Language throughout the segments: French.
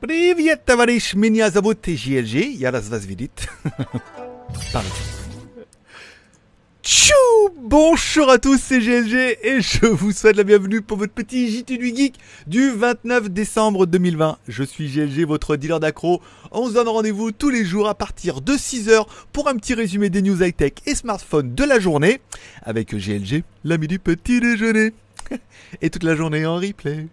JLG, Bonjour à tous, c'est GLG et je vous souhaite la bienvenue pour votre petit JT du Geek du 29 décembre 2020. Je suis GLG, votre dealer d'accro. On se donne rendez-vous tous les jours à partir de 6h pour un petit résumé des news high-tech et smartphones de la journée avec GLG, l'ami du petit déjeuner. Et toute la journée en replay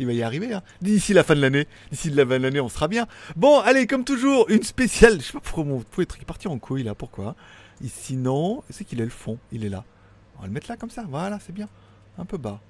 il va y arriver. Hein. D'ici la fin de l'année, d'ici la fin de l'année, on sera bien. Bon, allez, comme toujours, une spéciale. Je sais pas pourquoi mon truc est parti en couille là, pourquoi Ici, non. C'est qu'il est le fond, il est là. On va le mettre là comme ça, voilà, c'est bien. Un peu bas.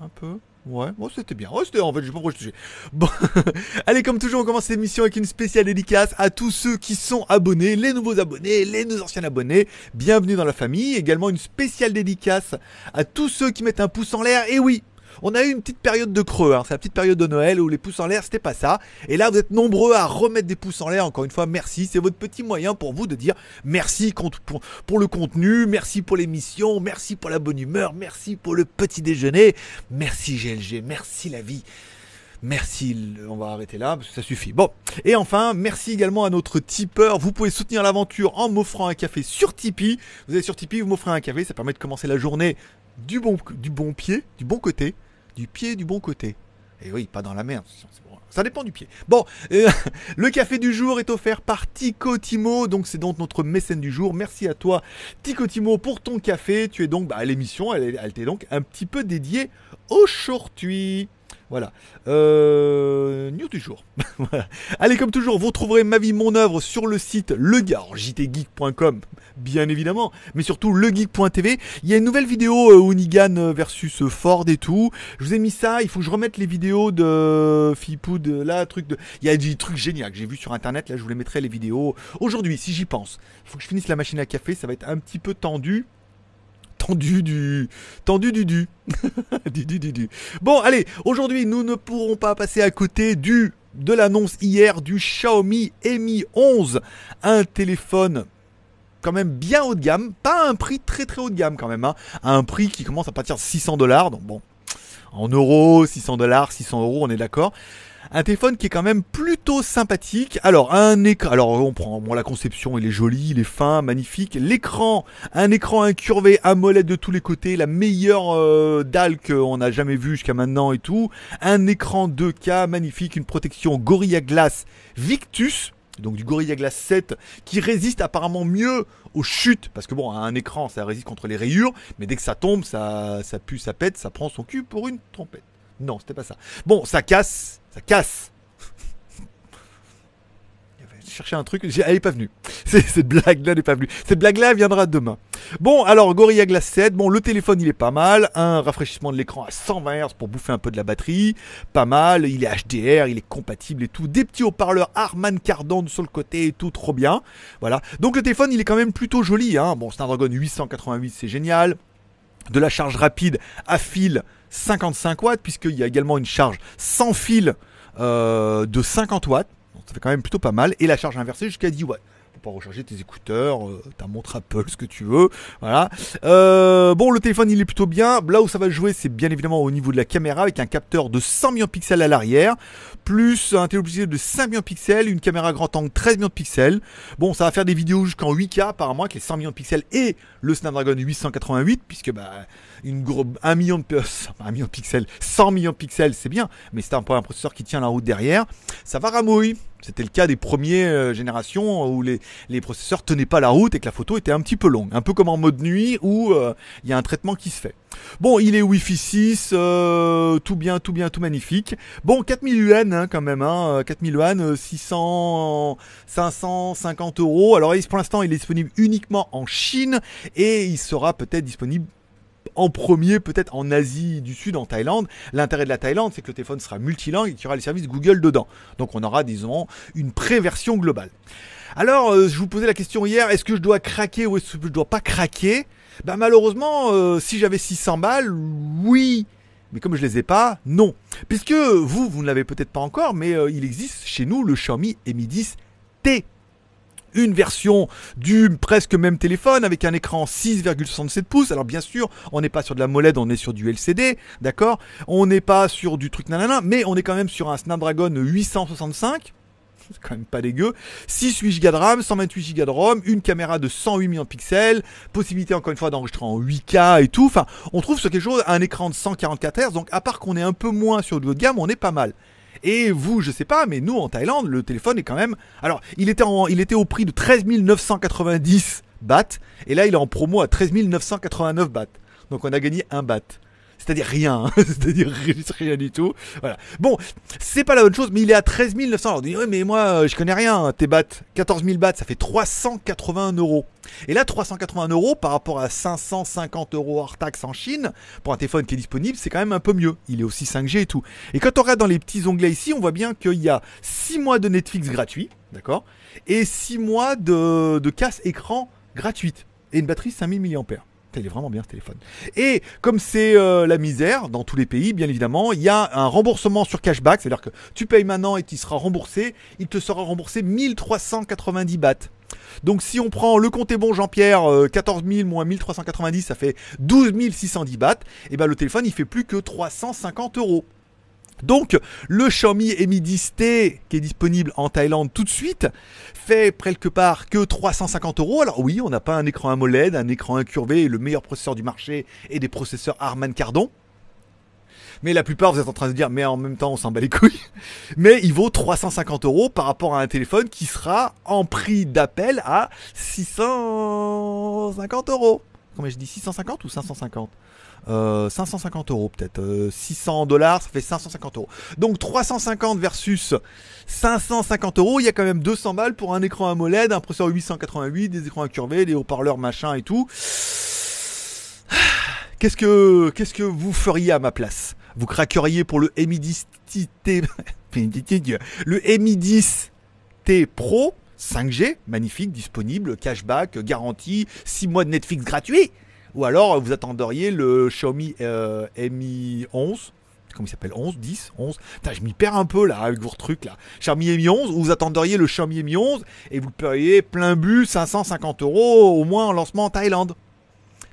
Un peu. Ouais, bon, oh, c'était bien. Oh, c'était en fait, je sais pas pourquoi je Bon, allez, comme toujours, on commence cette avec une spéciale dédicace à tous ceux qui sont abonnés, les nouveaux abonnés, les anciens abonnés. Bienvenue dans la famille. Également une spéciale dédicace à tous ceux qui mettent un pouce en l'air. Et oui, on a eu une petite période de creux, hein. c'est la petite période de Noël où les pouces en l'air, c'était pas ça. Et là, vous êtes nombreux à remettre des pouces en l'air. Encore une fois, merci. C'est votre petit moyen pour vous de dire merci pour, le contenu, merci pour l'émission, merci pour la bonne humeur, merci pour le petit déjeuner, merci GLG, merci la vie. Merci, on va arrêter là, parce que ça suffit. Bon, et enfin, merci également à notre tipeur. Vous pouvez soutenir l'aventure en m'offrant un café sur Tipeee. Vous allez sur Tipeee, vous m'offrez un café, ça permet de commencer la journée du bon pied, du bon côté, du pied du bon côté. Et eh oui, pas dans la merde. Ça dépend du pied. Bon, euh, le café du jour est offert par Tico Timo. Donc, c'est donc notre mécène du jour. Merci à toi, Tico Timo, pour ton café. Tu es donc bah, à l'émission. Elle, elle t'est donc un petit peu dédiée aujourd'hui. Voilà. Euh, news du jour. Allez, comme toujours, vous trouverez ma vie, mon œuvre sur le site legeek.com, bien évidemment, mais surtout legeek.tv. Il y a une nouvelle vidéo euh, Onigan euh, versus euh, Ford et tout. Je vous ai mis ça. Il faut que je remette les vidéos de Fipoud, là, truc de. Il y a des trucs géniaux que j'ai vu sur internet. Là, je vous les mettrai les vidéos aujourd'hui, si j'y pense. Il faut que je finisse la machine à café. Ça va être un petit peu tendu tendu du tendu du du. du, du, du, du. Bon, allez, aujourd'hui, nous ne pourrons pas passer à côté du de l'annonce hier du Xiaomi Mi 11, un téléphone quand même bien haut de gamme, pas un prix très très haut de gamme quand même, à hein. un prix qui commence à partir de 600 dollars, donc bon, en euros, 600 dollars, 600 euros, on est d'accord. Un téléphone qui est quand même plutôt sympathique. Alors, un écran. Alors, on prend bon, la conception, il est joli, il est fin, magnifique. L'écran, un écran incurvé, molette de tous les côtés, la meilleure euh, dalle qu'on a jamais vue jusqu'à maintenant et tout. Un écran 2K magnifique, une protection Gorilla Glass Victus donc du Gorilla Glass 7 qui résiste apparemment mieux aux chutes parce que bon un écran ça résiste contre les rayures mais dès que ça tombe ça ça pue ça pète ça prend son cul pour une trompette non c'était pas ça bon ça casse ça casse. Chercher un truc, elle n'est pas venue. Cette blague-là n'est pas venue. Cette blague-là viendra demain. Bon, alors Gorilla Glass 7, bon, le téléphone il est pas mal, un rafraîchissement de l'écran à 120 Hz pour bouffer un peu de la batterie, pas mal, il est HDR, il est compatible et tout, des petits haut-parleurs Harman Kardon sur le côté et tout, trop bien. Voilà. Donc le téléphone il est quand même plutôt joli, hein. Bon, Dragon 888 c'est génial de la charge rapide à fil 55 watts, puisqu'il y a également une charge sans fil euh, de 50 watts. Donc ça fait quand même plutôt pas mal. Et la charge inversée jusqu'à 10 watts pas recharger tes écouteurs, euh, ta montre Apple, ce que tu veux. Voilà. Euh, bon, le téléphone, il est plutôt bien. Là où ça va jouer, c'est bien évidemment au niveau de la caméra avec un capteur de 100 millions de pixels à l'arrière, plus un téléobjectif de 5 millions de pixels, une caméra grand angle 13 millions de pixels. Bon, ça va faire des vidéos jusqu'en 8K apparemment avec les 100 millions de pixels et le Snapdragon 888 puisque bah une grosse 1 million de un million de pixels, 100 millions de pixels, c'est bien, mais c'est un, un processeur qui tient la route derrière. Ça va ramouiller. C'était le cas des premières euh, générations euh, où les, les processeurs tenaient pas la route et que la photo était un petit peu longue, un peu comme en mode nuit où euh, il y a un traitement qui se fait. Bon, il est Wi-Fi 6, tout bien, tout bien, tout magnifique. Bon, 4000 yuan hein, quand même, hein, 4000 yuan, 600, 550 euros. Alors pour l'instant, il est disponible uniquement en Chine et il sera peut-être disponible en premier peut-être en Asie du Sud, en Thaïlande. L'intérêt de la Thaïlande, c'est que le téléphone sera multilingue et qu'il y aura les services Google dedans. Donc on aura, disons, une préversion globale. Alors, euh, je vous posais la question hier, est-ce que je dois craquer ou est-ce que je dois pas craquer Bah malheureusement, euh, si j'avais 600 balles, oui. Mais comme je les ai pas, non. Puisque vous, vous ne l'avez peut-être pas encore, mais euh, il existe chez nous le Xiaomi Mi 10T une version du presque même téléphone avec un écran 6,67 pouces. Alors bien sûr, on n'est pas sur de la molette, on est sur du LCD, d'accord On n'est pas sur du truc nanana, mais on est quand même sur un Snapdragon 865 c'est quand même pas dégueu. 6 Go de RAM, 128 Go de ROM, une caméra de 108 millions de pixels, possibilité encore une fois d'enregistrer en 8K et tout. Enfin, on trouve sur quelque chose un écran de 144 Hz. Donc à part qu'on est un peu moins sur le haut de gamme, on est pas mal. Et vous, je sais pas, mais nous en Thaïlande, le téléphone est quand même. Alors, il était, au prix de 13 990 bahts, et là il est en promo à 13 989 bahts. Donc on a gagné un baht c'est-à-dire rien, hein. c'est-à-dire rien du tout. Voilà. Bon, c'est pas la bonne chose, mais il est à 13 900. Alors, on dit, mais moi, euh, je connais rien, tes bahts, 14 000 bahts, ça fait 381 euros. Et là, 381 euros par rapport à 550 euros hors taxe en Chine, pour un téléphone qui est disponible, c'est quand même un peu mieux. Il est aussi 5G et tout. Et quand on regarde dans les petits onglets ici, on voit bien qu'il y a 6 mois de Netflix gratuit, d'accord Et 6 mois de, de casse écran gratuite. Et une batterie 5000 mAh il est vraiment bien ce téléphone. Et comme c'est euh, la misère dans tous les pays, bien évidemment, il y a un remboursement sur cashback, c'est-à-dire que tu payes maintenant et tu seras remboursé, il te sera remboursé 1390 bahts. Donc si on prend le compte est bon Jean-Pierre, 14 euh, 000 moins 1390, ça fait 12 610 bahts, et eh bien le téléphone il fait plus que 350 euros. Donc, le Xiaomi Mi 10T, qui est disponible en Thaïlande tout de suite, fait quelque part que 350 euros. Alors oui, on n'a pas un écran AMOLED, un écran incurvé, le meilleur processeur du marché et des processeurs Harman Cardon. Mais la plupart, vous êtes en train de dire, mais en même temps, on s'en bat les couilles. Mais il vaut 350 euros par rapport à un téléphone qui sera en prix d'appel à 650 euros. Comment je dis 650 ou 550 550 euh, euros peut-être. 600 euh, dollars, ça fait 550 euros. Donc 350 versus 550 euros, il y a quand même 200 balles pour un écran AMOLED, un processeur 888, des écrans incurvés, des haut-parleurs machin et tout. Qu'est-ce que qu'est-ce que vous feriez à ma place Vous craqueriez pour le Mi 10 T le Mi 10 T Pro 5G, magnifique, disponible, cashback, garantie, 6 mois de Netflix gratuit. Ou alors vous attendriez le Xiaomi euh, Mi 11. Comment il s'appelle 11, 10, 11. Putain, je m'y perds un peu là avec vos trucs là. Xiaomi Mi 11, ou vous attendriez le Xiaomi Mi 11 et vous le payez plein but 550 euros au moins en lancement en Thaïlande.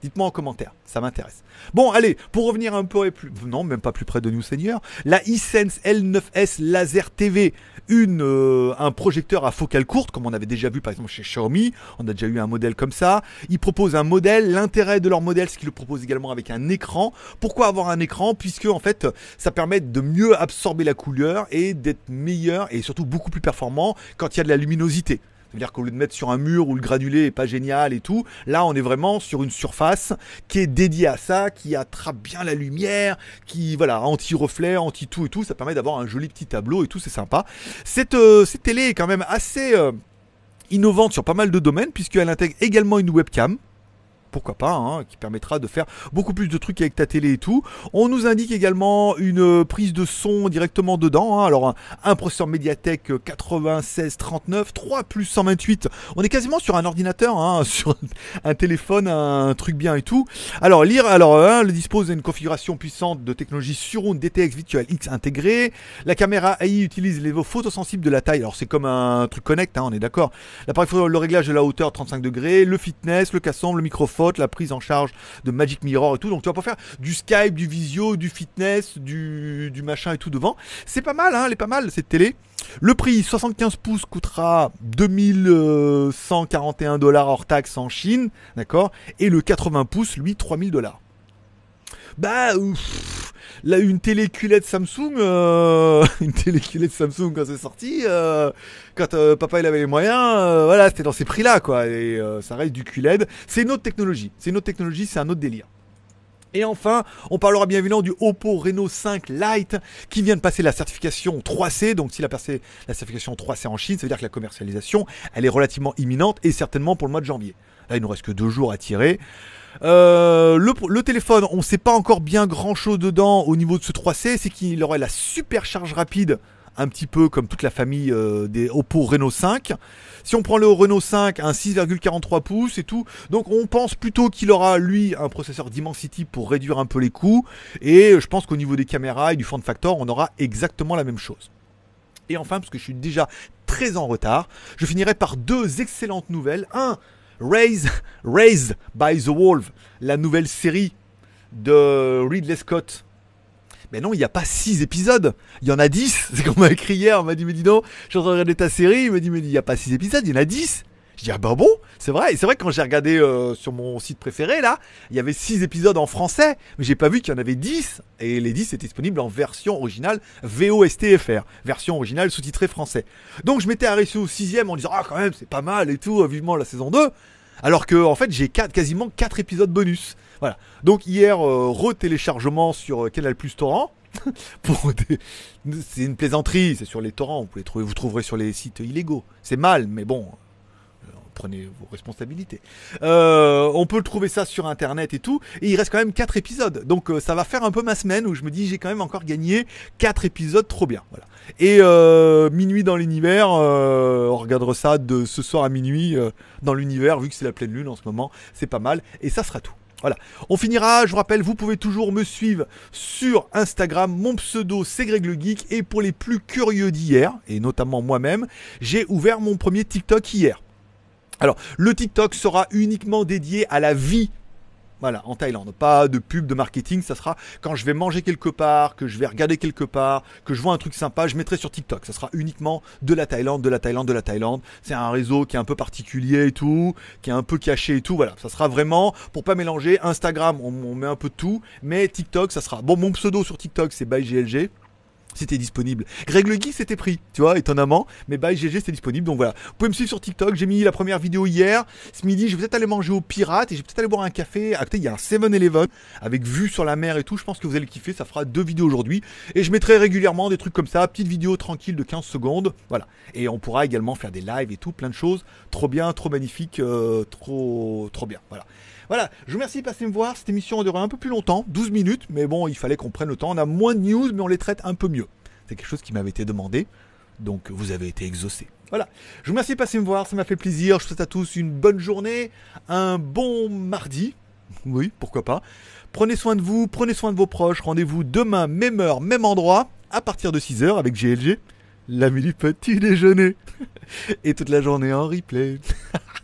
Dites-moi en commentaire, ça m'intéresse. Bon, allez, pour revenir un peu et plus, non, même pas plus près de nous, Seigneur, la Hisense L9S Laser TV, une, euh, un projecteur à focale courte, comme on avait déjà vu par exemple chez Xiaomi, on a déjà eu un modèle comme ça. Ils proposent un modèle, l'intérêt de leur modèle, c'est qu'ils le proposent également avec un écran. Pourquoi avoir un écran Puisque en fait, ça permet de mieux absorber la couleur et d'être meilleur et surtout beaucoup plus performant quand il y a de la luminosité. C'est-à-dire qu'au lieu de mettre sur un mur où le granulé est pas génial et tout, là on est vraiment sur une surface qui est dédiée à ça, qui attrape bien la lumière, qui voilà anti-reflet, anti-tout et tout. Ça permet d'avoir un joli petit tableau et tout, c'est sympa. Cette, euh, télé est quand même assez euh, innovante sur pas mal de domaines puisqu'elle intègre également une webcam pourquoi pas, hein, qui permettra de faire beaucoup plus de trucs avec ta télé et tout. On nous indique également une prise de son directement dedans. Hein. Alors un, processeur Mediatek 9639, euh, 3 plus 128. On est quasiment sur un ordinateur, hein, sur un, téléphone, un truc bien et tout. Alors lire, alors le dispose d'une configuration puissante de technologie sur une DTX Virtual X intégrée. La caméra AI utilise les photosensibles de la taille. Alors c'est comme un truc connect, on est d'accord. L'appareil le réglage de la hauteur 35 degrés, le fitness, le casson le microphone la prise en charge de Magic Mirror et tout. Donc tu vas pouvoir faire du Skype, du visio, du fitness, du, du machin et tout devant. C'est pas mal, hein, elle est pas mal cette télé. Le prix 75 pouces coûtera 2141 dollars hors taxe en Chine, d'accord Et le 80 pouces, lui, 3000 dollars. Bah, ouf là, une télé culette Samsung, euh, une télé culette Samsung quand c'est sorti, euh, quand euh, papa il avait les moyens, voilà, c'était dans ces prix-là, quoi. Et ça reste du QLED. C'est une autre technologie. C'est une autre technologie, c'est un autre délire. Et enfin, on parlera bien évidemment du Oppo Reno 5 Lite qui vient de passer la certification 3C. Donc s'il a passé la certification 3C en Chine, ça veut dire que la commercialisation, elle est relativement imminente et certainement pour le mois de janvier. Là, il nous reste que deux jours à tirer. Euh, le, le, téléphone, on ne sait pas encore bien grand chose dedans au niveau de ce 3C, c'est qu'il aurait la super charge rapide un petit peu comme toute la famille euh, des Oppo Renault 5. Si on prend le Renault 5, un 6,43 pouces et tout, donc on pense plutôt qu'il aura lui un processeur Dimensity pour réduire un peu les coûts, et je pense qu'au niveau des caméras et du front factor, on aura exactement la même chose. Et enfin, parce que je suis déjà très en retard, je finirai par deux excellentes nouvelles. Un, Raise, Raised by the Wolf, la nouvelle série de Ridley Scott mais non, il n'y a pas 6 épisodes. Il y en a 10. C'est qu'on m'a écrit hier. On m'a dit, mais dis donc, je suis en train de regarder ta série. Il m'a dit, mais il n'y a pas 6 épisodes, il y en a 10. Je dis, ah ben bon, c'est vrai. Et c'est vrai que quand j'ai regardé euh, sur mon site préféré, là, il y avait 6 épisodes en français, mais j'ai pas vu qu'il y en avait 10. Et les 10 étaient disponibles en version originale VOSTFR, version originale sous-titrée français. Donc je m'étais arrêté au 6 en disant, ah quand même, c'est pas mal et tout, euh, vivement la saison 2. Alors que, en fait, j'ai quasiment 4 épisodes bonus. Voilà. Donc hier, euh, re-téléchargement sur euh, Canal Plus Torrent. C'est une plaisanterie, c'est sur les torrents, vous, les vous trouverez sur les sites illégaux. C'est mal, mais bon, euh, prenez vos responsabilités. on peut trouver ça sur internet et tout. Et il reste quand même 4 épisodes. Donc ça va faire un peu ma semaine où je me dis j'ai quand même encore gagné 4 épisodes trop bien. Voilà. Et minuit dans l'univers, on regardera ça de ce soir à minuit dans l'univers vu que c'est la pleine lune en ce moment. C'est pas mal. Et ça sera tout. Voilà. On finira, je vous rappelle, vous pouvez toujours me suivre sur Instagram. Mon pseudo, c'est Greg le Geek. Et pour les plus curieux d'hier, et notamment moi-même, j'ai ouvert mon premier TikTok hier. Alors, le TikTok sera uniquement dédié à la vie voilà, en Thaïlande. Pas de pub, de marketing, ça sera quand je vais manger quelque part, que je vais regarder quelque part, que je vois un truc sympa, je mettrai sur TikTok. Ça sera uniquement de la Thaïlande, de la Thaïlande, de la Thaïlande. C'est un réseau qui est un peu particulier et tout, qui est un peu caché et tout. Voilà, ça sera vraiment pour pas mélanger Instagram, on, met un peu tout, mais TikTok, ça sera bon. Mon pseudo sur TikTok, c'est byGLG c'était disponible. Greg Le Guy c'était pris, tu vois, étonnamment. Mais bah GG c'était disponible. Donc voilà. Vous pouvez me suivre sur TikTok. J'ai mis la première vidéo hier. Ce midi, je vais peut-être aller manger au Pirate et je vais peut-être aller boire un café. À ah, il y a un 7-Eleven avec vue sur la mer et tout. Je pense que vous allez kiffer. Ça fera deux vidéos aujourd'hui. Et je mettrai régulièrement des trucs comme ça. petites vidéos tranquilles de 15 secondes. Voilà. Et on pourra également faire des lives et tout. Plein de choses. Trop bien, trop magnifique. Euh, trop, trop bien. Voilà. Voilà, je vous remercie de passer me voir. Cette émission a duré un peu plus longtemps, 12 minutes, mais bon, il fallait qu'on prenne le temps. On a moins de news, mais on les traite un peu mieux. C'est quelque chose qui m'avait été demandé, donc vous avez été exaucé. Voilà, je vous remercie de passer me voir, ça m'a fait plaisir. Je vous souhaite à tous une bonne journée, un bon mardi. Oui, pourquoi pas. Prenez soin de vous, prenez soin de vos proches. Rendez-vous demain, même heure, même endroit, à partir de 6h avec GLG, la du petit déjeuner. Et toute la journée en replay.